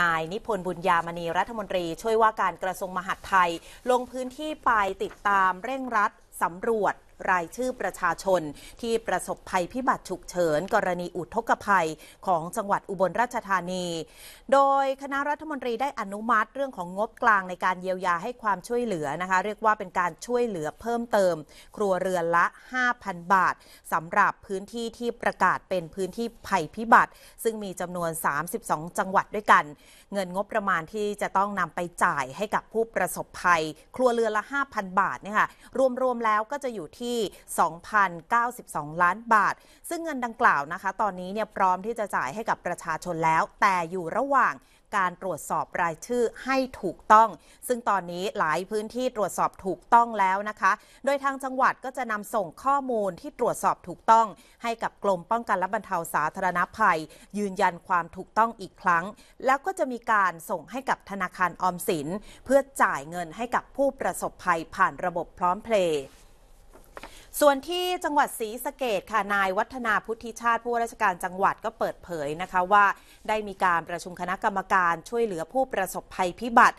นาย นิพนธ์บุญญามณีรัฐมนตรีช่วยว่าการกระทรวงมหาดไทย ลงพื้นที่ไปติดตามเร่งรัดสำรวจรายชื่อประชาชนที่ประสบภัยพิบัติฉุกเฉิน กรณีอุทกภัยของจังหวัดอุบลราชธานี โดยคณะรัฐมนตรีได้อนุมัติเรื่องของงบกลางในการเยียวยาให้ความช่วยเหลือนะคะเรียกว่าเป็นการช่วยเหลือเพิ่มเติม ครัวเรือนละ 5,000 บาทสำหรับพื้นที่ที่ประกาศเป็นพื้นที่ภัยพิบัติ ซึ่งมีจำนวน 32 จังหวัดด้วยกันเงินงบประมาณที่จะต้องนำไปจ่ายให้กับผู้ประสบภัย ครัวเรือนละ 5,000 บาทเนี่ยค่ะรวมๆแล้วก็จะอยู่ที่ที่2,092ล้านบาท ซึ่งเงินดังกล่าวนะคะ ตอนนี้เนี่ยพร้อมที่จะจ่ายให้กับประชาชนแล้ว แต่อยู่ระหว่าง การตรวจสอบรายชื่อให้ถูกต้อง ซึ่งตอนนี้หลายพื้นที่ตรวจสอบถูกต้องแล้วนะคะ โดยทางจังหวัดก็จะนำส่งข้อมูลที่ตรวจสอบถูกต้อง ให้กับกรมป้องกันและบรรเทาสาธารณภัย ยืนยันความถูกต้องอีกครั้ง แล้วก็จะมีการส่งให้กับธนาคารออมสินเพื่อจ่ายเงินให้กับผู้ประสบภัยผ่านระบบพร้อมเพลย์ส่วนที่จังหวัดศรีสะเกดค่ะนายวัฒนาพุทธิชาติ ผู้ว่าราชการจังหวัดก็เปิดเผยนะคะว่า ได้มีการประชุมคณะกรรมการช่วยเหลือผู้ประสบภัยพิบัติ